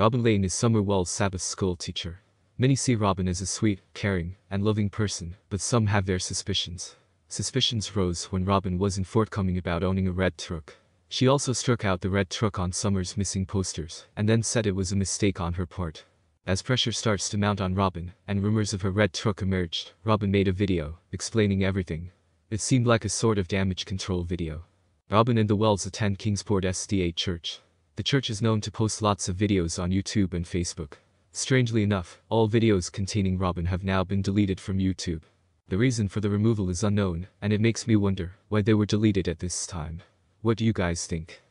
Robin Lane is Summerwell's Sabbath school teacher. Many see Robin as a sweet, caring, and loving person, but some have their suspicions. Suspicions rose when Robin wasn't forthcoming about owning a red truck. She also struck out the red truck on Summer's missing posters, and then said it was a mistake on her part. As pressure starts to mount on Robin, and rumors of her red truck emerged, Robin made a video, explaining everything. It seemed like a sort of damage control video. Robin and the Wells attend Kingsport SDA Church the church is known to post lots of videos on YouTube and Facebook. Strangely enough, all videos containing Robin have now been deleted from YouTube. The reason for the removal is unknown, and it makes me wonder why they were deleted at this time. What do you guys think?